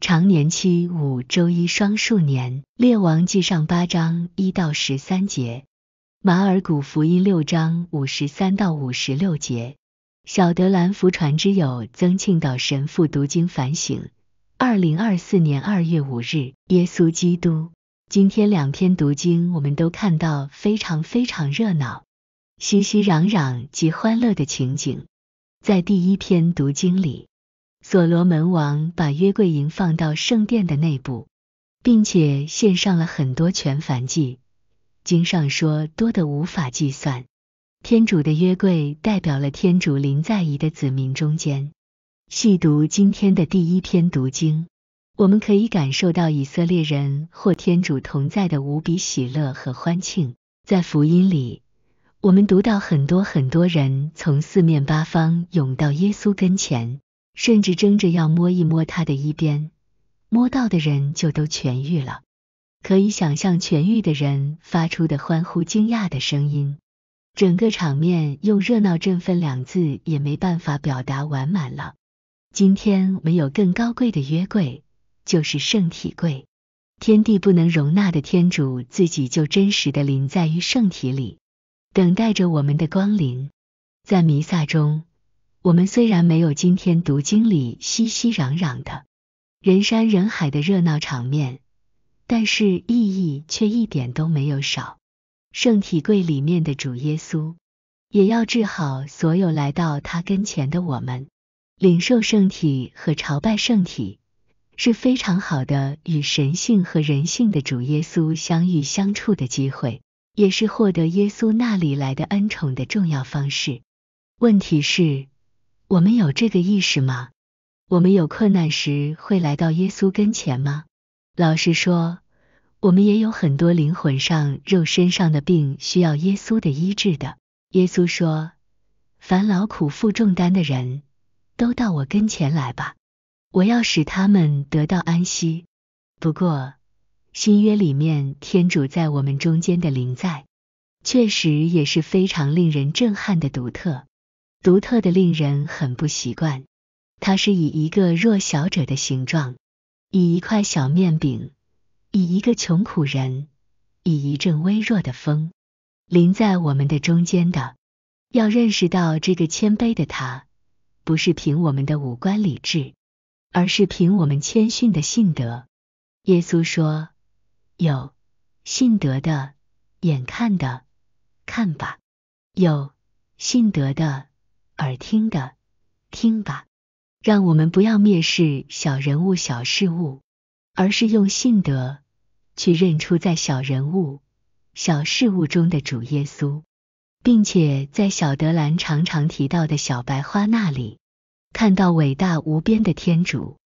常年期五，周一双数年，《列王记上》八章一到十三节，《马尔古福音》六章五十三到五十六节，《小德兰福传之友》曾庆岛神父读经反省。二零二四年二月五日，耶稣基督。今天两篇读经，我们都看到非常非常热闹、熙熙攘攘及欢乐的情景。在第一篇读经里。所罗门王把约柜营放到圣殿的内部，并且献上了很多全燔祭，经上说多得无法计算。天主的约柜代表了天主临在仪的子民中间。细读今天的第一篇读经，我们可以感受到以色列人或天主同在的无比喜乐和欢庆。在福音里，我们读到很多很多人从四面八方涌到耶稣跟前。甚至争着要摸一摸他的衣边，摸到的人就都痊愈了。可以想象痊愈的人发出的欢呼、惊讶的声音，整个场面用热闹、振奋两字也没办法表达完满了。今天没有更高贵的约柜，就是圣体柜，天地不能容纳的天主自己就真实的临在于圣体里，等待着我们的光临。在弥撒中。我们虽然没有今天读经里熙熙攘攘的人山人海的热闹场面，但是意义却一点都没有少。圣体柜里面的主耶稣也要治好所有来到他跟前的我们。领受圣体和朝拜圣体是非常好的与神性和人性的主耶稣相遇相处的机会，也是获得耶稣那里来的恩宠的重要方式。问题是。我们有这个意识吗？我们有困难时会来到耶稣跟前吗？老实说，我们也有很多灵魂上、肉身上的病需要耶稣的医治的。耶稣说：“凡劳苦负重担的人都到我跟前来吧，我要使他们得到安息。”不过，新约里面天主在我们中间的灵在，确实也是非常令人震撼的独特。独特的，令人很不习惯。他是以一个弱小者的形状，以一块小面饼，以一个穷苦人，以一阵微弱的风，临在我们的中间的。要认识到这个谦卑的他，不是凭我们的五官理智，而是凭我们谦逊的信德。耶稣说：“有信德的，眼看的，看吧；有信德的。”耳听的，听吧。让我们不要蔑视小人物、小事物，而是用信德去认出在小人物、小事物中的主耶稣，并且在小德兰常常提到的小白花那里，看到伟大无边的天主。